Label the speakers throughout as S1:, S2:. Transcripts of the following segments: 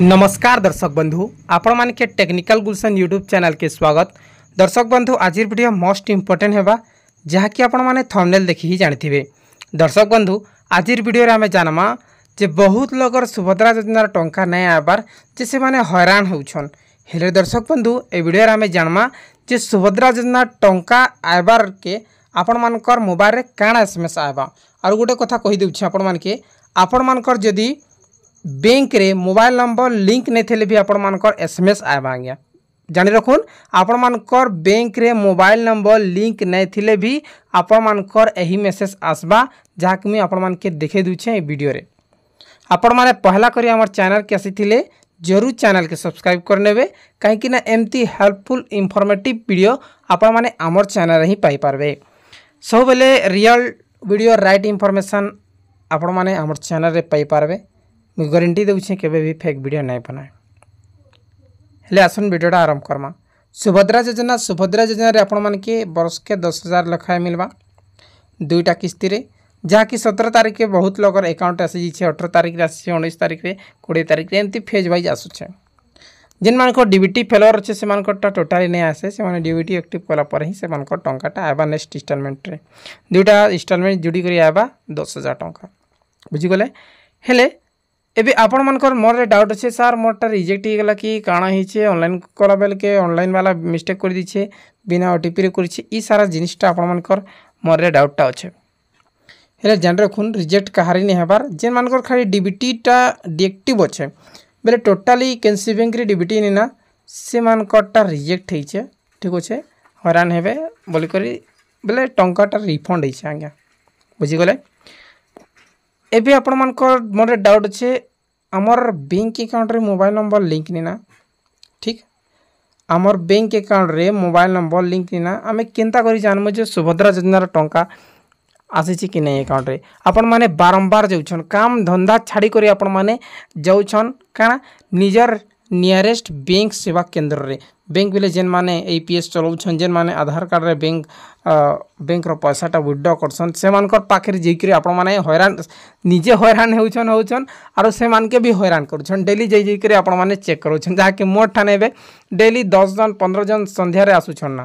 S1: नमस्कार दर्शक बंधु आपण मान के टेक्निकल गुलशन यूट्यूब चैनल के स्वागत दर्शक बंधु आज भिडियो मोस्ट इंपोर्टेंट है जहाँकि आपने थंबनेल देखि जाथे दर्शक बंधु आज भिडियो आम जानमा जे बहुत लोकर सुभद्रा योजनार टा नहीं आबार जे से हईराण होन हेले दर्शक बंधु ये भिडियो आम जानमा जे सुभद्रा योजना टा आबार के आपण मानकर मोबाइल काण एस एम एस आएगा आर गोटे कथा कहीदे आपण मानक आपण मानकर जदि ବ୍ୟାଙ୍କରେ ମୋବାଇଲ ନମ୍ବର ଲିଙ୍କ ନେଇ ଥିଲେ ବି ଆପଣମାନଙ୍କର ଏସ୍ ଏମ୍ ଏସ୍ ଆଏବା ଆଜ୍ଞା ଜାଣି ରଖୁନ୍ ଆପଣମାନଙ୍କର ବ୍ୟାଙ୍କରେ ମୋବାଇଲ ନମ୍ବର ଲିଙ୍କ ନେଇଥିଲେ ବି ଆପଣମାନଙ୍କର ଏହି ମେସେଜ ଆସବା ଯାହାକି ମୁଁ ଆପଣମାନକେ ଦେଖାଇ ଦେଉଛେ ଏହି ଭିଡ଼ିଓରେ ଆପଣମାନେ ପହଲା କରି ଆମର ଚ୍ୟାନେଲକେ ଆସିଥିଲେ जरूर चैनल के सब्सक्राइब करने कहीं एमती हेल्पफुल इनफर्मेटिव वीडियो आपण मैंने आमर चैनल ही पाइपारे सब बेले रियल वीडियो रईट इनफर्मेसन आपण मैंने आमर चैनल पाइपारे ଗ୍ୟାରେଣ୍ଟି ଦେଉଛି କେବେ ବି ଫେକ୍ ଭିଡ଼ିଓ ନାହିଁ ବନାଏ ହେଲେ ଆସନ୍ ଭିଡ଼ିଓଟା ଆରମ୍ଭ କର୍ମା ସୁଭଦ୍ରା ଯୋଜନା ସୁଭଦ୍ରା ଯୋଜନାରେ ଆପଣମାନେ ବର୍ଷକେ ଦଶ ହଜାର ଲେଖାଏଁ ମିଲ୍ବା ଦୁଇଟା କିସ୍ତିରେ ଯାହାକି ସତର ତାରିଖରେ ବହୁତ ଲୋକର ଆକାଉଣ୍ଟ ଆସିଯାଇଛି ଅଠର ତାରିଖରେ ଆସିଛି ଉଣେଇଶ ତାରିଖରେ କୋଡ଼ିଏ ତାରିଖରେ ଏମିତି ଫେଜ୍ ୱାଇଜ୍ ଆସୁଛେ ଯେନ୍ମାନଙ୍କ ଡିବିଟି ଫେଲର ଅଛେ ସେମାନଙ୍କଟା ଟୋଟାଲି ନେଇ ଆସେ ସେମାନେ ଡିବିଟି ଆକ୍ଟିଭ୍ କଲା ପରେ ହିଁ ସେମାନଙ୍କ ଟଙ୍କାଟା ଆଇବା ନେକ୍ସଟ ଇନଷ୍ଟଲମେଣ୍ଟରେ ଦୁଇଟା ଇନଷ୍ଟଲମେଣ୍ଟ ଯୋଡ଼ି କରି ଆଇବା ଦଶ ହଜାର ଟଙ୍କା ବୁଝିଗଲେ ହେଲେ এবে আপনার মোটরে ডাউট অছে স্যার মোটটা রিজেক্ট হয়ে গেল কি কাণা হয়েছে অনলাইন কলা বেলকে অনলাইন বালা মিস্টেক করে দিয়েছে বিনা ওটিপি রে করেছে এই সারা জিনিসটা আপনার মোটরে ডাউটটা অছে ହେଲେ ଜାଣି ରଖୁନ୍ ରିଜେକ୍ଟ କାହାରି ନି ହେବାର୍ ଯେନ୍ମାନଙ୍କର ଖାଲି ଡିବିଟିଟା ଡିଏକ୍ଟିଭ୍ ଅଛେ ବେଲେ ଟୋଟାଲି କେନ୍ସି ବ୍ୟାଙ୍କରେ ଡିବିଟି ନିନା ସେମାନଙ୍କରଟା ରିଜେକ୍ଟ ହେଇଛେ ଠିକ୍ ଅଛେ ହଇରାଣ ହେବେ ବୋଲିକରି ବେଲେ ଟଙ୍କାଟା ରିଫଣ୍ଡ ହେଇଛେ ଆଜ୍ଞା ବୁଝିଗଲେ ଏବେ ଆପଣମାନଙ୍କର ମୋର ଡାଉଟ୍ ଅଛେ ଆମର ବ୍ୟାଙ୍କ ଆକାଉଣ୍ଟରେ ମୋବାଇଲ ନମ୍ବର ଲିଙ୍କ ନିନା ଠିକ୍ ଆମର ବ୍ୟାଙ୍କ ଆକାଉଣ୍ଟରେ ମୋବାଇଲ ନମ୍ବର ଲିଙ୍କ ନିନା ଆମେ କେନ୍ତା କରି ଜାଣିବୁ ଯେ ସୁଭଦ୍ରା ଯୋଜନାର ଟଙ୍କା ଆସିଛି କି ନାହିଁ ଆକାଉଣ୍ଟରେ ଆପଣମାନେ ବାରମ୍ବାର ଯାଉଛନ୍ କାମ ଧନ୍ଦା ଛାଡ଼ିକରି ଆପଣମାନେ ଯାଉଛନ୍ କାଣା ନିଜର ନିୟରେଷ୍ଟ ବ୍ୟାଙ୍କ ସେବା କେନ୍ଦ୍ରରେ ବ୍ୟାଙ୍କ ବେଲେ ଯେନ୍ମାନେ ଏ ପି ଏସ୍ ଚଲାଉଛନ୍ ଯେନ୍ମାନେ ଆଧାର କାର୍ଡ଼ରେ ବ୍ୟାଙ୍କ ବ୍ୟାଙ୍କର ପଇସାଟା ୱିଡ୍ର କରସନ୍ ସେମାନଙ୍କର ପାଖରେ ଯାଇକରି ଆପଣମାନେ ହଇରାଣ ନିଜେ ହଇରାଣ ହେଉଛନ୍ ହେଉଛନ୍ ଆରୁ ସେମାନକେ ବି ହଇରାଣ କରୁଛନ୍ ଡେଲି ଯାଇ ଯାଇକରି ଆପଣମାନେ ଚେକ୍ କରୁଛନ୍ ଯାହାକି ମୋର ଠାନେ ଏବେ ଡେଲି ଦଶ ଜଣ ପନ୍ଦର ଜଣ ସନ୍ଧ୍ୟାରେ ଆସୁଛନ୍ ନା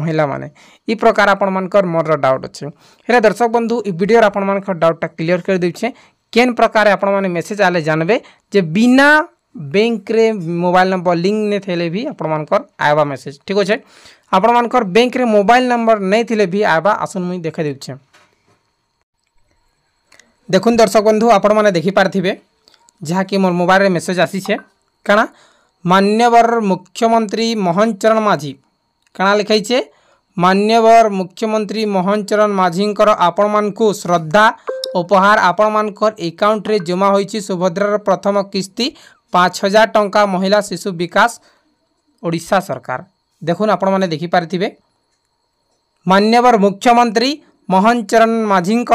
S1: ମହିଳାମାନେ ଇ ପ୍ରକାର ଆପଣମାନଙ୍କର ମୋର ଡାଉଟ୍ ଅଛି ହେଲେ ଦର୍ଶକ ବନ୍ଧୁ ଇ ଭିଡ଼ିଓରେ ଆପଣମାନଙ୍କର ଡାଉଟ୍ଟା କ୍ଲିଅର୍ କରିଦେଉଛେ କେନ୍ ପ୍ରକାର ଆପଣମାନେ ମେସେଜ୍ ଆଲେ ଜାଣିବେ ଯେ ବିନା ବ୍ୟାଙ୍କରେ ମୋବାଇଲ ନମ୍ବର ଲିଙ୍କ ନେଇଥିଲେ ବି ଆପଣମାନଙ୍କର ଆଇବା ମେସେଜ ଠିକ୍ ଅଛେ ଆପଣମାନଙ୍କର ବ୍ୟାଙ୍କରେ ମୋବାଇଲ ନମ୍ବର ନେଇଥିଲେ ବି ଆଇବା ଆସନ୍ ମୁଇଁ ଦେଖାଦେଉଛେ ଦେଖୁନ୍ ଦର୍ଶକ ବନ୍ଧୁ ଆପଣମାନେ ଦେଖିପାରିଥିବେ ଯାହାକି ମୋର ମୋବାଇଲରେ ମେସେଜ ଆସିଛେ କାଣା ମାନ୍ୟବର ମୁଖ୍ୟମନ୍ତ୍ରୀ ମୋହନ ଚରଣ ମାଝୀ କାଣା ଲେଖାଇଛେ ମାନ୍ୟବର ମୁଖ୍ୟମନ୍ତ୍ରୀ ମୋହନ ଚରଣ ମାଝୀଙ୍କର ଆପଣମାନଙ୍କୁ ଶ୍ରଦ୍ଧା ଉପହାର ଆପଣମାନଙ୍କର ଏକାଉଣ୍ଟରେ ଜମା ହୋଇଛି ସୁଭଦ୍ରାର ପ୍ରଥମ କିସ୍ତି পাঁচ হাজার টঙ্কা মহিলা শিশু বিকাশ ওড়িশা সরকার দেখুন আপনার দেখিপারিবে মান্যবর মুখ্যমন্ত্রী মোহন চরণ মাঝীঙ্ক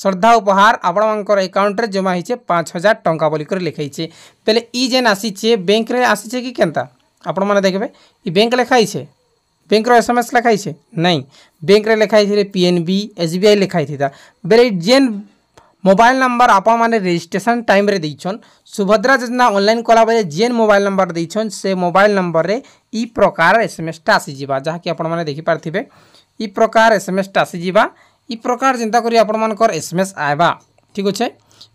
S1: শ্রদ্ধা উপহার আপনার একাউন্টে জমা হয়েছে পাঁচ হাজার টঙ্কা বলি করে লেখাইছে বেলে ই যেন আসিছে ব্যাঙ্করে আসিছে কি কেনতা আপনার মানে দেখবে ই ব্যাঙ্ক লেখাইছে ব্যাঙ্কর এস এম এস লেখাইছে নাই ব্যাঙ্করে লেখাইছে পিএনবি এসবিআই লেখাইছে বেলে যেন মোবাইল নম্বর মানে রেজিষ্ট্রেসন টাইম্রে দিয়েছেন সুভদ্রা যোজনা অনলাইন কলা কলাবেলে যে মোবাইল নম্বর দিয়েছেন সে মোবাইল নম্বরের ই প্রকার এসএমএসটা আসিযা যা কি আপনার দেখিপারে ই প্রকার এসএমএসটা আসিযা ই প্রকার চিন্তা করে আপনার এসএমএস আইবা ঠিক আছে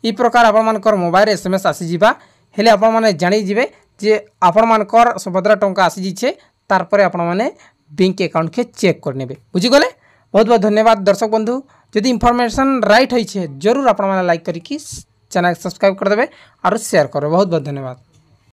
S1: ই প্রকার আপনার মোবাইল এসএমএস আসিযা হলে আপনার জাঁযে যে আপনার সুভদ্রা টঙ্কা আসিছে তারপরে আপনার ব্যাঙ্ক একাউন্টকে চেক করে নেবে বুঝিগলে বহুত বহুত ধন্যবাদ দর্শক বন্ধু যদি इनफर्मेशन राइट होई छे जरूर आपण माने लाइक करके चैनल सब्सक्राइब कर देबे और शेयर करो बहुत बहुत धन्यवाद